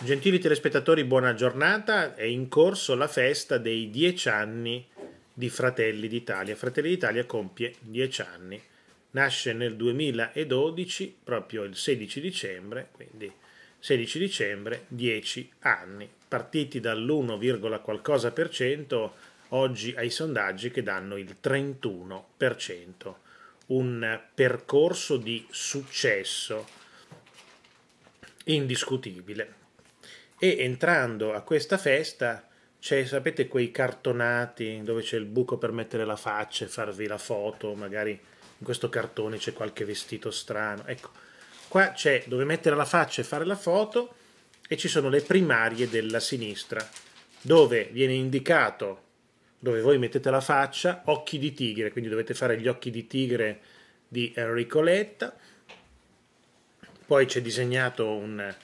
Gentili telespettatori, buona giornata. È in corso la festa dei dieci anni di Fratelli d'Italia. Fratelli d'Italia compie dieci anni. Nasce nel 2012, proprio il 16 dicembre, quindi 16 dicembre, dieci anni. Partiti dall'1, qualcosa per cento, oggi ai sondaggi che danno il 31 Un percorso di successo indiscutibile e entrando a questa festa c'è, sapete, quei cartonati dove c'è il buco per mettere la faccia e farvi la foto, magari in questo cartone c'è qualche vestito strano. Ecco, qua c'è dove mettere la faccia e fare la foto e ci sono le primarie della sinistra, dove viene indicato dove voi mettete la faccia, occhi di tigre, quindi dovete fare gli occhi di tigre di Enrico Letta. Poi c'è disegnato un,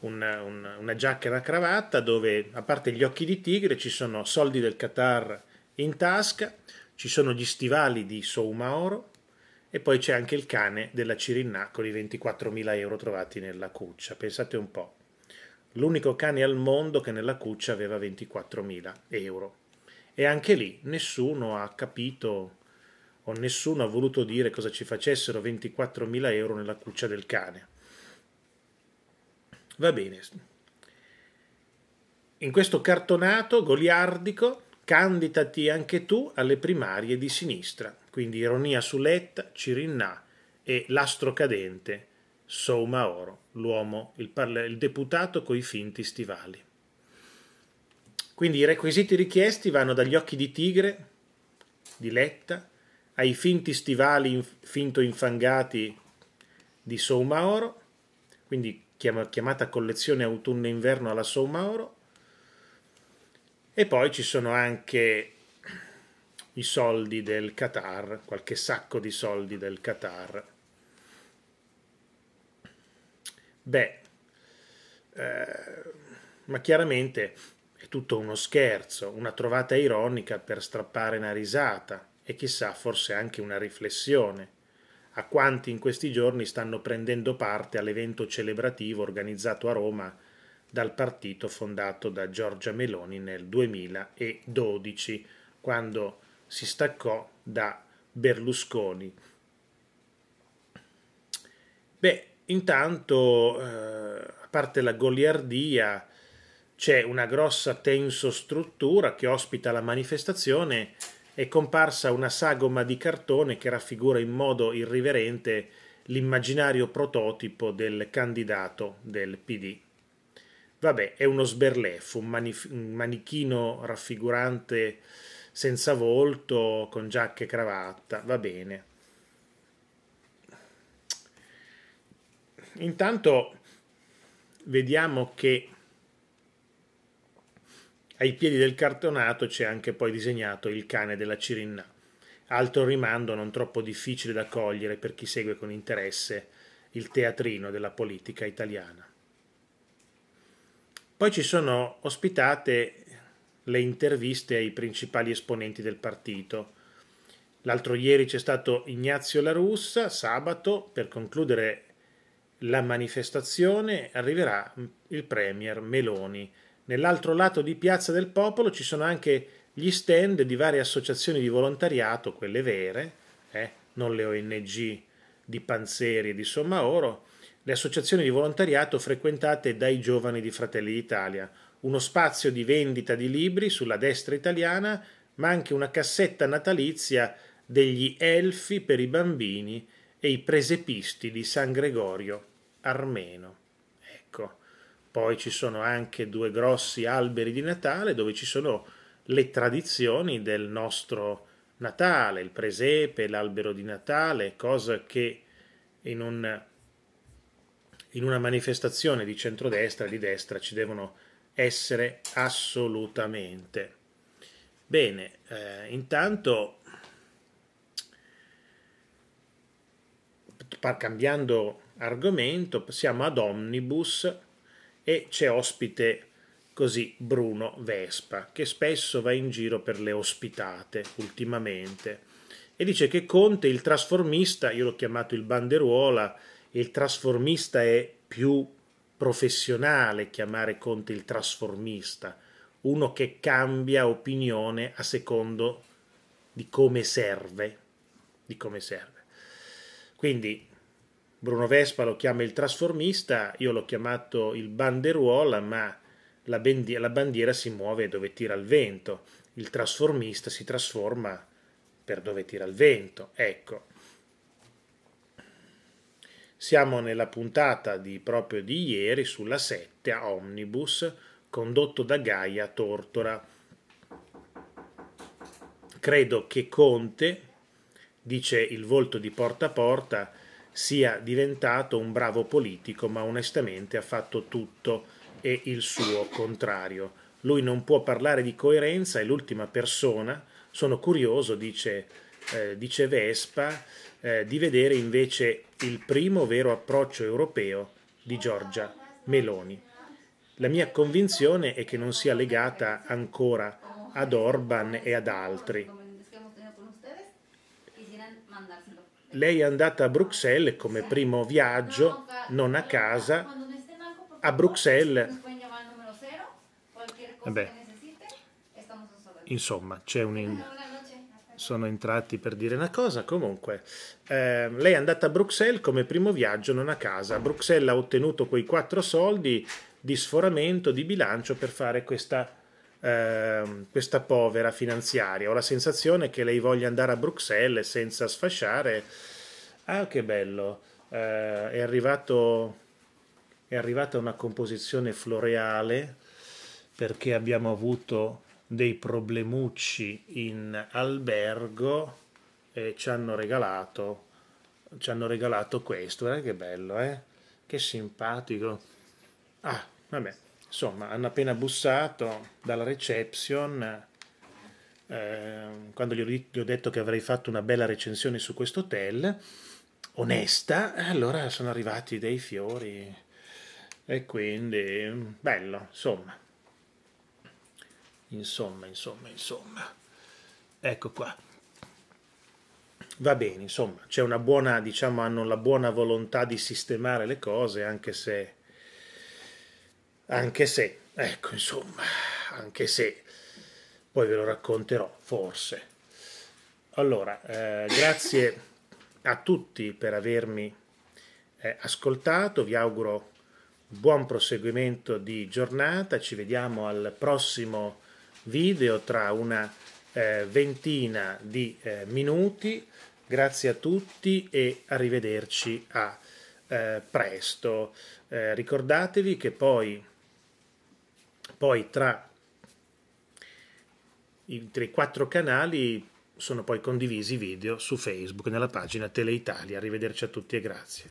una, una, una giacca e una cravatta dove, a parte gli occhi di tigre, ci sono soldi del Qatar in tasca, ci sono gli stivali di Soumaoro e poi c'è anche il cane della Cirinna con i 24.000 euro trovati nella cuccia. Pensate un po', l'unico cane al mondo che nella cuccia aveva 24.000 euro. E anche lì nessuno ha capito o nessuno ha voluto dire cosa ci facessero 24.000 euro nella cuccia del cane. Va bene. In questo cartonato goliardico candidati anche tu alle primarie di sinistra, quindi Ironia su Letta, Cirinna e l'astro cadente, Soumaoro, l'uomo, il, il deputato coi finti stivali. Quindi i requisiti richiesti vanno dagli occhi di tigre, di Letta, ai finti stivali finto infangati di Soumaoro, quindi chiamata collezione autunno-inverno alla Somma Oro. E poi ci sono anche i soldi del Qatar, qualche sacco di soldi del Qatar. Beh, eh, ma chiaramente è tutto uno scherzo, una trovata ironica per strappare una risata e chissà forse anche una riflessione a quanti in questi giorni stanno prendendo parte all'evento celebrativo organizzato a Roma dal partito fondato da Giorgia Meloni nel 2012, quando si staccò da Berlusconi. Beh, intanto, eh, a parte la goliardia, c'è una grossa tensostruttura che ospita la manifestazione è comparsa una sagoma di cartone che raffigura in modo irriverente l'immaginario prototipo del candidato del PD. Vabbè, è uno sberlef, un, manif- un manichino raffigurante senza volto, con giacca e cravatta, va bene. Intanto vediamo che ai piedi del cartonato c'è anche poi disegnato il cane della Cirinna. Altro rimando non troppo difficile da cogliere per chi segue con interesse il teatrino della politica italiana. Poi ci sono ospitate le interviste ai principali esponenti del partito. L'altro ieri c'è stato Ignazio La Russa, sabato, per concludere la manifestazione arriverà il Premier Meloni Nell'altro lato di Piazza del Popolo ci sono anche gli stand di varie associazioni di volontariato, quelle vere, eh, non le ONG di Panzeri e di Sommaoro, le associazioni di volontariato frequentate dai giovani di Fratelli d'Italia, uno spazio di vendita di libri sulla destra italiana, ma anche una cassetta natalizia degli elfi per i bambini e i presepisti di San Gregorio Armeno. Ecco, poi ci sono anche due grossi alberi di Natale dove ci sono le tradizioni del nostro Natale, il presepe, l'albero di Natale, cosa che in, un, in una manifestazione di centrodestra e di destra ci devono essere assolutamente. Bene, eh, intanto cambiando argomento, siamo ad Omnibus e c'è ospite così Bruno Vespa, che spesso va in giro per le ospitate ultimamente, e dice che Conte, il trasformista, io l'ho chiamato il banderuola, il trasformista è più professionale chiamare Conte il trasformista, uno che cambia opinione a secondo di come serve, di come serve. Quindi Bruno Vespa lo chiama il trasformista, io l'ho chiamato il banderuola, ma la, bandiera, la bandiera si muove dove tira il vento, il trasformista si trasforma per dove tira il vento. Ecco, siamo nella puntata di proprio di ieri sulla 7 a Omnibus, condotto da Gaia Tortora. Credo che Conte, dice il volto di porta a porta, sia diventato un bravo politico, ma onestamente ha fatto tutto e il suo contrario. Lui non può parlare di coerenza, è l'ultima persona. Sono curioso, dice, eh, dice Vespa, eh, di vedere invece il primo vero approccio europeo di Giorgia Meloni. La mia convinzione è che non sia legata ancora ad Orban e ad altri, lei è andata a Bruxelles come primo viaggio, non a casa, a Bruxelles. Vabbè, insomma, c'è un... sono entrati per dire una cosa. Comunque, eh, lei è andata a Bruxelles come primo viaggio, non a casa. A Bruxelles ha ottenuto quei quattro soldi di sforamento di bilancio per fare questa Ehm, questa povera finanziaria. Ho la sensazione che lei voglia andare a Bruxelles senza sfasciare. Ah, che bello! Eh, è, arrivato, è arrivata una composizione floreale perché abbiamo avuto dei problemucci in albergo e ci hanno regalato, ci hanno regalato questo. Guarda che bello, eh? Che simpatico. Ah, vabbè. Insomma, hanno appena bussato dalla reception. Eh, quando gli ho, gli ho detto che avrei fatto una bella recensione su questo hotel, onesta, allora sono arrivati dei fiori e quindi bello, insomma. Insomma, insomma, insomma. Ecco qua. Va bene, insomma, c'è una buona, diciamo, hanno la buona volontà di sistemare le cose, anche se anche se, ecco, insomma, anche se, poi ve lo racconterò, forse. Allora, eh, grazie a tutti per avermi eh, ascoltato, vi auguro buon proseguimento di giornata, ci vediamo al prossimo video tra una eh, ventina di eh, minuti, grazie a tutti e arrivederci a eh, presto. Eh, ricordatevi che poi poi tra i, tra i quattro canali sono poi condivisi i video su Facebook nella pagina Teleitalia. Arrivederci a tutti e grazie.